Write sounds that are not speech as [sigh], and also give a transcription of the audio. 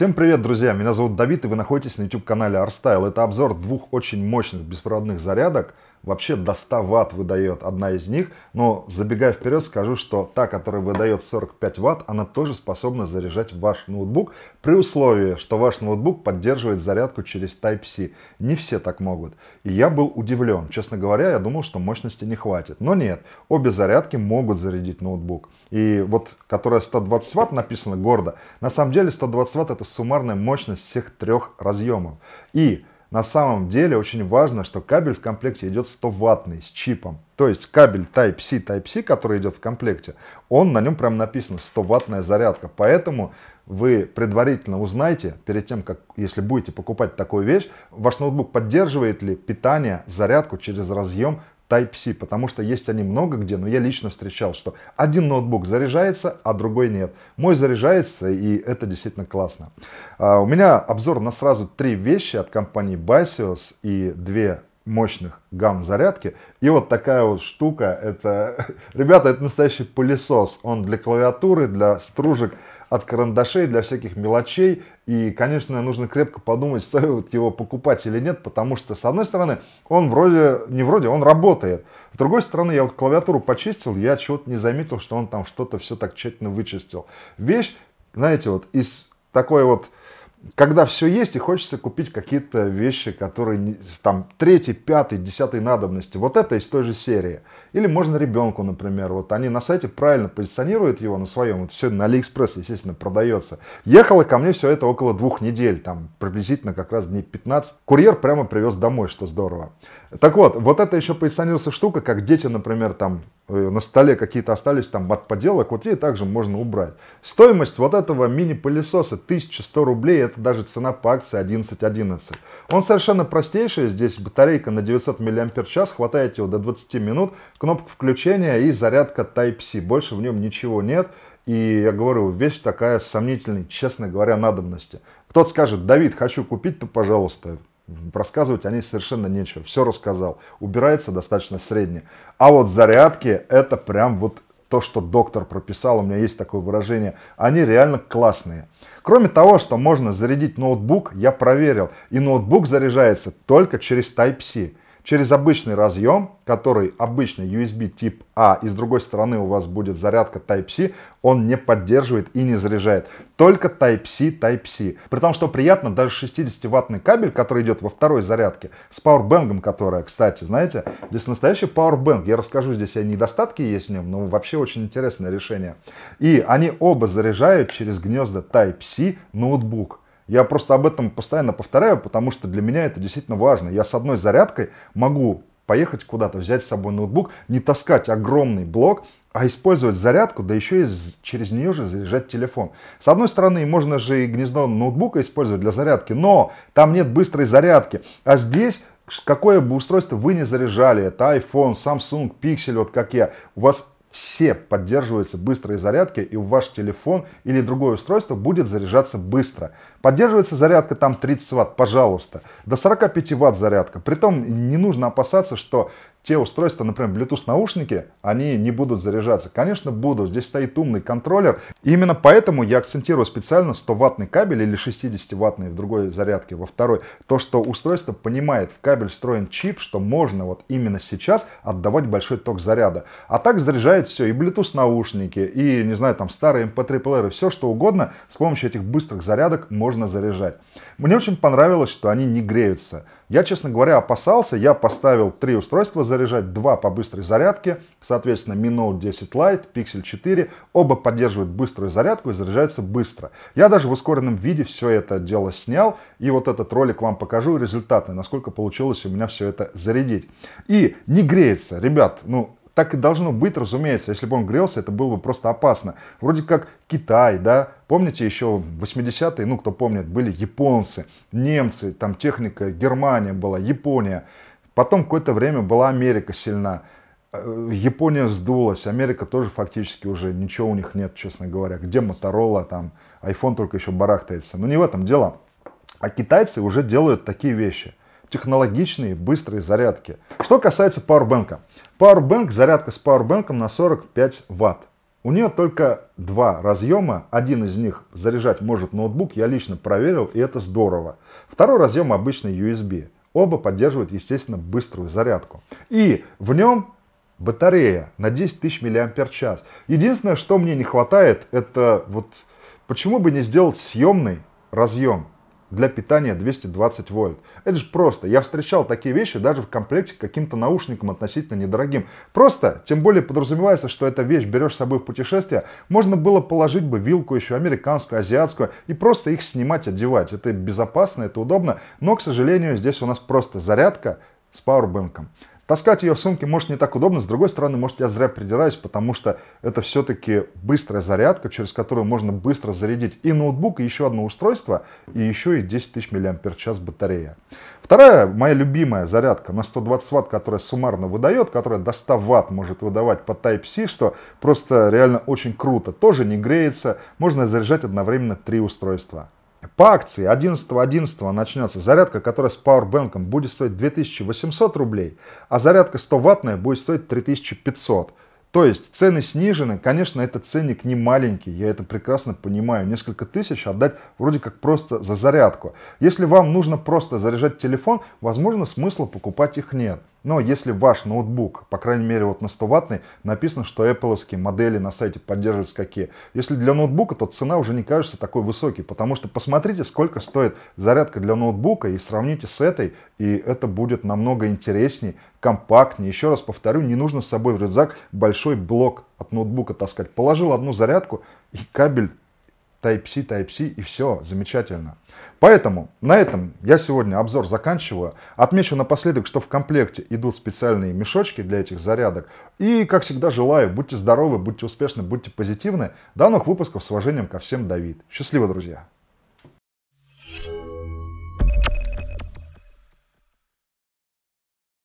Всем привет, друзья! Меня зовут Давид, и вы находитесь на YouTube-канале ArtStyle. Это обзор двух очень мощных беспроводных зарядок – вообще до 100 ватт выдает одна из них. Но забегая вперед, скажу, что та, которая выдает 45 ватт, она тоже способна заряжать ваш ноутбук при условии, что ваш ноутбук поддерживает зарядку через Type-C. Не все так могут. И я был удивлен. Честно говоря, я думал, что мощности не хватит. Но нет, обе зарядки могут зарядить ноутбук. И вот, которая 120 ватт написана гордо, на самом деле 120 ватт это суммарная мощность всех трех разъемов. И на самом деле очень важно, что кабель в комплекте идет 100-ваттный, с чипом. То есть кабель Type-C, Type-C, который идет в комплекте, он на нем прям написано 100-ваттная зарядка. Поэтому вы предварительно узнаете, перед тем, как, если будете покупать такую вещь, ваш ноутбук поддерживает ли питание, зарядку через разъем Type-C, потому что есть они много где, но я лично встречал, что один ноутбук заряжается, а другой нет. Мой заряжается, и это действительно классно. А, у меня обзор на сразу три вещи от компании Basios и две мощных гам зарядки. И вот такая вот штука, это, [laughs] ребята, это настоящий пылесос. Он для клавиатуры, для стружек, от карандашей для всяких мелочей. И, конечно, нужно крепко подумать, [laughs] стоит его покупать или нет, потому что, с одной стороны, он вроде, не вроде, он работает. С другой стороны, я вот клавиатуру почистил, я чего-то не заметил, что он там что-то все так тщательно вычистил. Вещь, знаете, вот из такой вот когда все есть и хочется купить какие-то вещи, которые там третий, пятый, десятой надобности. Вот это из той же серии. Или можно ребенку, например. Вот они на сайте правильно позиционируют его на своем. Вот все на Алиэкспресс, естественно, продается. Ехало ко мне все это около двух недель. Там приблизительно как раз дней 15. Курьер прямо привез домой, что здорово. Так вот, вот это еще пояснируется штука, как дети, например, там э, на столе какие-то остались там от поделок, вот ей также можно убрать. Стоимость вот этого мини-пылесоса 1100 рублей, это даже цена по акции 11.11. Он совершенно простейший, здесь батарейка на 900 мАч, хватает его до 20 минут, кнопка включения и зарядка Type-C, больше в нем ничего нет. И я говорю, вещь такая сомнительной, честно говоря, надобности. Кто-то скажет, Давид, хочу купить-то, пожалуйста рассказывать о ней совершенно нечего. Все рассказал. Убирается достаточно средне. А вот зарядки это прям вот то, что доктор прописал, у меня есть такое выражение, они реально классные. Кроме того, что можно зарядить ноутбук, я проверил, и ноутбук заряжается только через Type-C через обычный разъем, который обычный USB тип А, и с другой стороны у вас будет зарядка Type-C, он не поддерживает и не заряжает. Только Type-C, Type-C. При том, что приятно, даже 60-ваттный кабель, который идет во второй зарядке, с пауэрбэнгом, которая, кстати, знаете, здесь настоящий пауэрбэнк. Я расскажу здесь о а недостатке есть в нем, но вообще очень интересное решение. И они оба заряжают через гнезда Type-C ноутбук. Я просто об этом постоянно повторяю, потому что для меня это действительно важно. Я с одной зарядкой могу поехать куда-то, взять с собой ноутбук, не таскать огромный блок, а использовать зарядку, да еще и через нее же заряжать телефон. С одной стороны, можно же и гнездо ноутбука использовать для зарядки, но там нет быстрой зарядки. А здесь какое бы устройство вы не заряжали, это iPhone, Samsung, Pixel, вот как я, у вас все поддерживаются быстрой зарядкой, и ваш телефон или другое устройство будет заряжаться быстро. Поддерживается зарядка там 30 ватт, пожалуйста, до 45 ватт зарядка. Притом не нужно опасаться, что те устройства, например, Bluetooth наушники, они не будут заряжаться. Конечно, будут. Здесь стоит умный контроллер. И именно поэтому я акцентирую специально 100-ваттный кабель или 60-ваттный в другой зарядке, во второй. То, что устройство понимает, в кабель встроен чип, что можно вот именно сейчас отдавать большой ток заряда. А так заряжает все. И Bluetooth наушники, и, не знаю, там старые MP3 эм плееры, все что угодно с помощью этих быстрых зарядок можно заряжать. Мне очень понравилось, что они не греются. Я, честно говоря, опасался. Я поставил три устройства заряжать, два по быстрой зарядке. Соответственно, Mi Note 10 Lite, Pixel 4. Оба поддерживают быструю зарядку и заряжаются быстро. Я даже в ускоренном виде все это дело снял. И вот этот ролик вам покажу результаты, насколько получилось у меня все это зарядить. И не греется. Ребят, ну, так и должно быть, разумеется. Если бы он грелся, это было бы просто опасно. Вроде как Китай, да, помните еще 80-е, ну кто помнит, были японцы, немцы, там техника, Германия была, Япония. Потом какое-то время была Америка сильна. Э, Япония сдулась, Америка тоже фактически уже ничего у них нет, честно говоря. Где Моторола, там, iPhone только еще барахтается. Но не в этом дело. А китайцы уже делают такие вещи технологичные быстрые зарядки. Что касается Powerbank. Powerbank, зарядка с Powerbank на 45 ватт. У нее только два разъема. Один из них заряжать может ноутбук, я лично проверил, и это здорово. Второй разъем обычный USB. Оба поддерживают, естественно, быструю зарядку. И в нем батарея на 10 тысяч мАч. Единственное, что мне не хватает, это вот почему бы не сделать съемный разъем для питания 220 вольт. Это же просто. Я встречал такие вещи даже в комплекте к каким-то наушникам относительно недорогим. Просто, тем более подразумевается, что эта вещь берешь с собой в путешествие, можно было положить бы вилку еще американскую, азиатскую и просто их снимать, одевать. Это безопасно, это удобно, но, к сожалению, здесь у нас просто зарядка с пауэрбэнком. Таскать ее в сумке может не так удобно, с другой стороны, может я зря придираюсь, потому что это все-таки быстрая зарядка, через которую можно быстро зарядить и ноутбук, и еще одно устройство, и еще и 10 тысяч мАч батарея. Вторая моя любимая зарядка на 120 Вт, которая суммарно выдает, которая до 100 Вт может выдавать по Type-C, что просто реально очень круто. Тоже не греется, можно заряжать одновременно три устройства. По акции 11.11 .11 начнется зарядка, которая с пауэрбэнком будет стоить 2800 рублей, а зарядка 100 ваттная будет стоить 3500. То есть цены снижены, конечно, этот ценник не маленький, я это прекрасно понимаю. Несколько тысяч отдать вроде как просто за зарядку. Если вам нужно просто заряжать телефон, возможно, смысла покупать их нет. Но если ваш ноутбук, по крайней мере вот на 100 ваттный, написано, что Apple модели на сайте поддерживают какие. Если для ноутбука, то цена уже не кажется такой высокой, потому что посмотрите, сколько стоит зарядка для ноутбука и сравните с этой, и это будет намного интересней, компактнее. Еще раз повторю, не нужно с собой в рюкзак большой блок от ноутбука таскать. Положил одну зарядку и кабель Type-C, Type-C и все, замечательно. Поэтому на этом я сегодня обзор заканчиваю. Отмечу напоследок, что в комплекте идут специальные мешочки для этих зарядок. И, как всегда, желаю, будьте здоровы, будьте успешны, будьте позитивны. До новых выпусков с уважением ко всем, Давид. Счастливо, друзья!